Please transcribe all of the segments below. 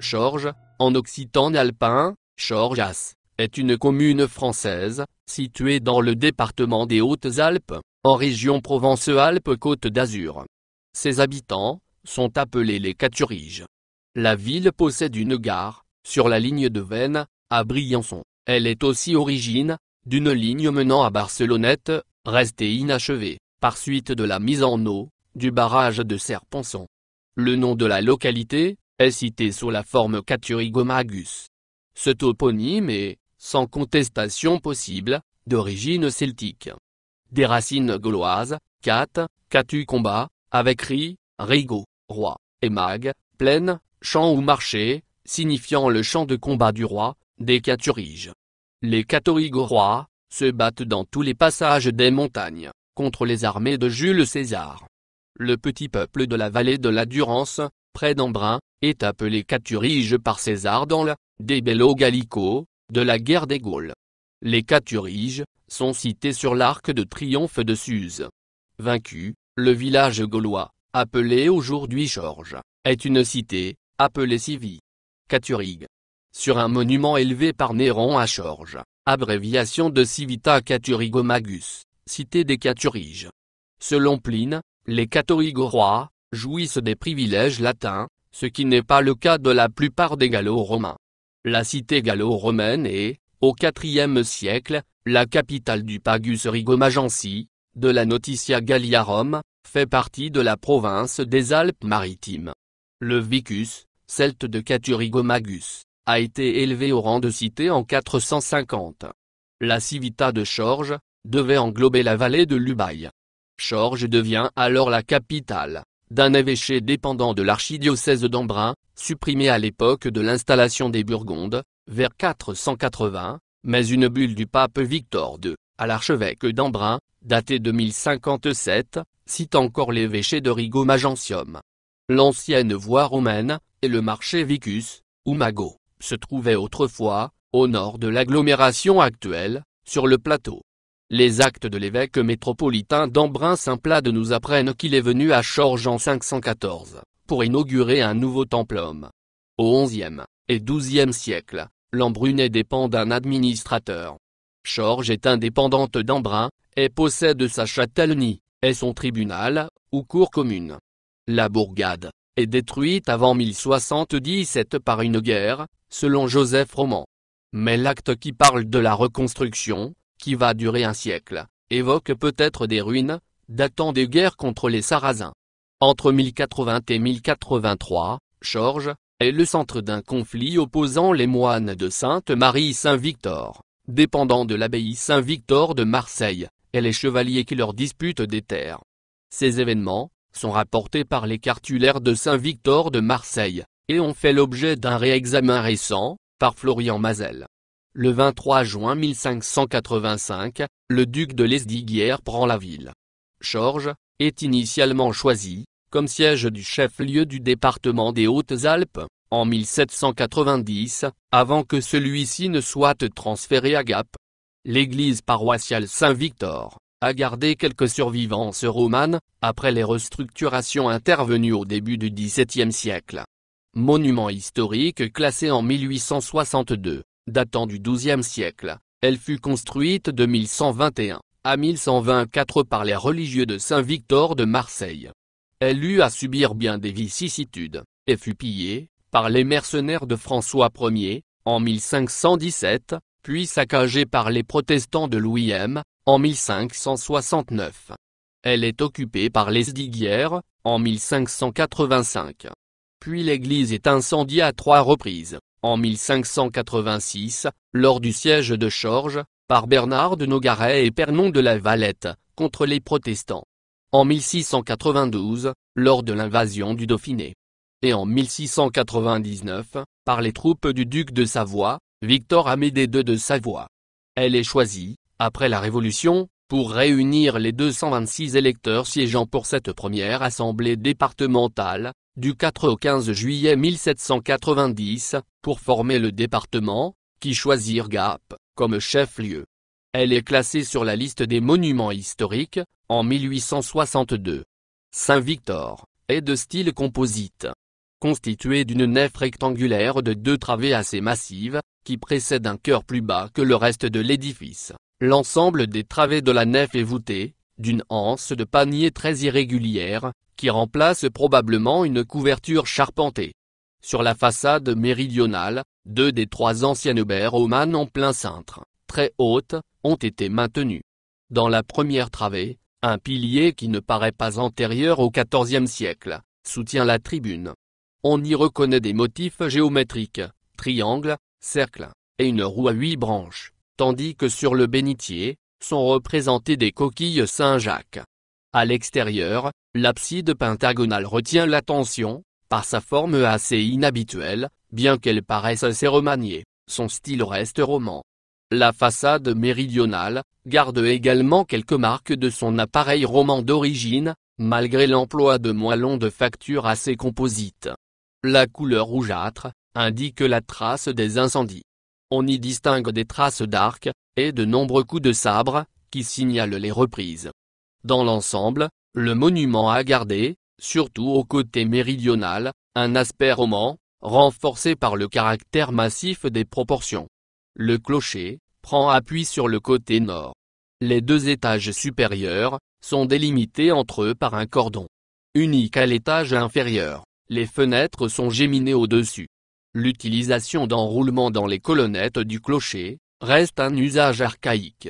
Chorges, en occitan alpin, Chorges, est une commune française, située dans le département des Hautes-Alpes, en région Provence-Alpes-Côte d'Azur. Ses habitants sont appelés les Caturiges. La ville possède une gare, sur la ligne de Vennes, à Briançon. Elle est aussi origine d'une ligne menant à Barcelonnette, restée inachevée, par suite de la mise en eau du barrage de Serponçon. Le nom de la localité, est cité sous la forme Caturigomagus. Ce toponyme est, sans contestation possible, d'origine celtique. Des racines gauloises, cat, catu combat, avec ri, rigo, roi, et mag, plaine, champ ou marché, signifiant le champ de combat du roi, des caturiges. Les caturigorois se battent dans tous les passages des montagnes, contre les armées de Jules César. Le petit peuple de la vallée de la Durance, près d'Embrun, est appelé Caturige par César dans le « des Bello Gallico, de la guerre des Gaules. Les Caturiges sont cités sur l'arc de triomphe de Suse. Vaincu, le village gaulois, appelé aujourd'hui Chorges, est une cité, appelée Civie. Caturigue. Sur un monument élevé par Néron à Chorge. abréviation de Civita Caturigomagus, cité des Caturiges. Selon Pline, les rois, jouissent des privilèges latins, ce qui n'est pas le cas de la plupart des Gallo-Romains. La cité gallo-romaine est, au IVe siècle, la capitale du Pagus Rigomagensi, de la Notitia Gallia Rome, fait partie de la province des Alpes-Maritimes. Le Vicus, celte de Caturigomagus, a été élevé au rang de cité en 450. La civita de Chorges, devait englober la vallée de Lubaï. Chorges devient alors la capitale d'un évêché dépendant de l'archidiocèse d'Embrun, supprimé à l'époque de l'installation des Burgondes, vers 480, mais une bulle du pape Victor II, à l'archevêque d'Embrun, datée de 1057, cite encore l'évêché de Rigomagentium. Magentium. L'ancienne voie romaine, et le marché Vicus, ou Mago, se trouvaient autrefois, au nord de l'agglomération actuelle, sur le plateau. Les actes de l'évêque métropolitain d'Embrun Saint-Plade nous apprennent qu'il est venu à Chorges en 514, pour inaugurer un nouveau temple homme. Au XIe et XIIe siècle, Lambrunet dépend d'un administrateur. Chorges est indépendante d'Embrun, et possède sa châtellenie, et son tribunal, ou cour commune. La bourgade, est détruite avant 1077 par une guerre, selon Joseph Roman. Mais l'acte qui parle de la reconstruction, qui va durer un siècle, évoque peut-être des ruines, datant des guerres contre les Sarrasins. Entre 1080 et 1083, Chorges est le centre d'un conflit opposant les moines de Sainte-Marie Saint-Victor, dépendant de l'abbaye Saint-Victor de Marseille, et les chevaliers qui leur disputent des terres. Ces événements sont rapportés par les cartulaires de Saint-Victor de Marseille, et ont fait l'objet d'un réexamen récent, par Florian Mazel. Le 23 juin 1585, le duc de Lesdiguières prend la ville. Chorges est initialement choisi comme siège du chef-lieu du département des Hautes-Alpes en 1790, avant que celui-ci ne soit transféré à Gap. L'église paroissiale Saint-Victor a gardé quelques survivances romanes après les restructurations intervenues au début du XVIIe siècle. Monument historique classé en 1862 datant du XIIe siècle, elle fut construite de 1121 à 1124 par les religieux de Saint-Victor de Marseille. Elle eut à subir bien des vicissitudes, et fut pillée, par les mercenaires de François Ier, en 1517, puis saccagée par les protestants de Louis M, en 1569. Elle est occupée par les Diguières, en 1585. Puis l'église est incendiée à trois reprises, en 1586, lors du siège de Chorges, par Bernard de Nogaret et Pernon de la Valette, contre les protestants. En 1692, lors de l'invasion du Dauphiné. Et en 1699, par les troupes du duc de Savoie, Victor Amédée II de Savoie. Elle est choisie, après la Révolution, pour réunir les 226 électeurs siégeant pour cette première assemblée départementale, du 4 au 15 juillet 1790, pour former le département, qui choisir Gap, comme chef-lieu. Elle est classée sur la liste des monuments historiques, en 1862. Saint-Victor, est de style composite. Constitué d'une nef rectangulaire de deux travées assez massives, qui précède un cœur plus bas que le reste de l'édifice. L'ensemble des travées de la nef est voûté, d'une anse de panier très irrégulière, qui remplace probablement une couverture charpentée. Sur la façade méridionale, deux des trois anciennes baies romanes en plein cintre, très hautes, ont été maintenues. Dans la première travée, un pilier qui ne paraît pas antérieur au XIVe siècle, soutient la tribune. On y reconnaît des motifs géométriques, triangles, cercles, et une roue à huit branches, tandis que sur le bénitier, sont représentées des coquilles Saint-Jacques, à l'extérieur, l'abside pentagonale retient l'attention, par sa forme assez inhabituelle, bien qu'elle paraisse assez remaniée, son style reste roman. La façade méridionale garde également quelques marques de son appareil roman d'origine, malgré l'emploi de moellons de facture assez composite. La couleur rougeâtre indique la trace des incendies. On y distingue des traces d'arc, et de nombreux coups de sabre, qui signalent les reprises. Dans l'ensemble, le monument a gardé, surtout au côté méridional, un aspect roman, renforcé par le caractère massif des proportions. Le clocher, prend appui sur le côté nord. Les deux étages supérieurs, sont délimités entre eux par un cordon. Unique à l'étage inférieur, les fenêtres sont géminées au-dessus. L'utilisation d'enroulement dans les colonnettes du clocher, reste un usage archaïque.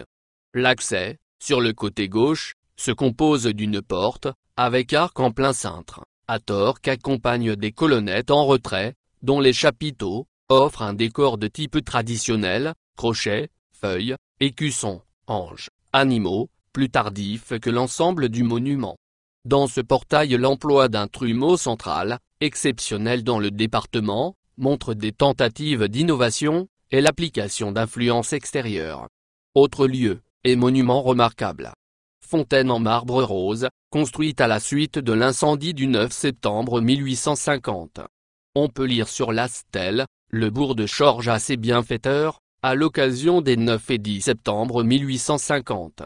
L'accès, sur le côté gauche, se compose d'une porte, avec arc en plein cintre, à tort qu'accompagnent des colonnettes en retrait, dont les chapiteaux, offrent un décor de type traditionnel, crochets, feuilles, écussons, anges, animaux, plus tardifs que l'ensemble du monument. Dans ce portail l'emploi d'un trumeau central, exceptionnel dans le département, montre des tentatives d'innovation, et l'application d'influences extérieures. Autre lieu, et monument remarquable, fontaine en marbre rose, construite à la suite de l'incendie du 9 septembre 1850. On peut lire sur la stèle, le bourg de Chorges à ses bienfaiteurs, à l'occasion des 9 et 10 septembre 1850.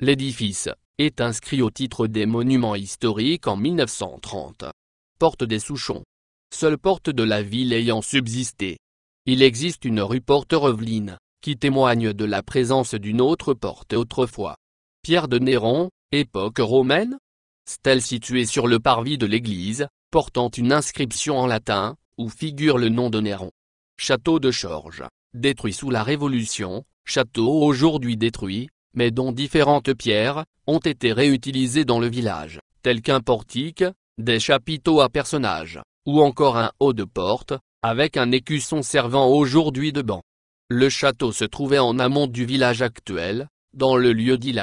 L'édifice est inscrit au titre des monuments historiques en 1930. Porte des Souchons. Seule porte de la ville ayant subsisté. Il existe une rue Porte Reveline, qui témoigne de la présence d'une autre porte autrefois. Pierre de Néron, époque romaine Stèle située sur le parvis de l'église, portant une inscription en latin, où figure le nom de Néron. Château de Chorges, détruit sous la Révolution, château aujourd'hui détruit, mais dont différentes pierres, ont été réutilisées dans le village, tel qu'un portique, des chapiteaux à personnages, ou encore un haut de porte, avec un écusson servant aujourd'hui de banc. Le château se trouvait en amont du village actuel, dans le lieu-dit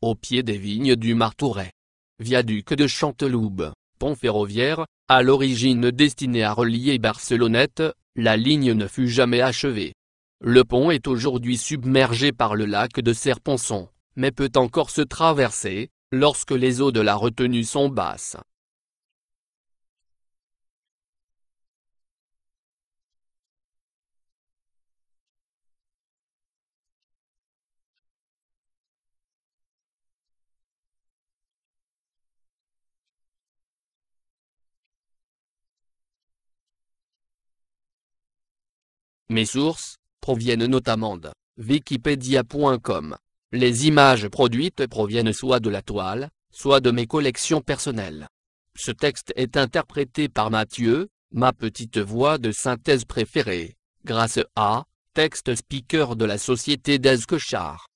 au pied des vignes du Martouret. Viaduc de Chanteloube, pont ferroviaire, à l'origine destiné à relier Barcelonnette, la ligne ne fut jamais achevée. Le pont est aujourd'hui submergé par le lac de Serponçon, mais peut encore se traverser, lorsque les eaux de la retenue sont basses. Mes sources proviennent notamment de wikipedia.com. Les images produites proviennent soit de la toile, soit de mes collections personnelles. Ce texte est interprété par Mathieu, ma petite voix de synthèse préférée, grâce à Texte Speaker de la société Descochar.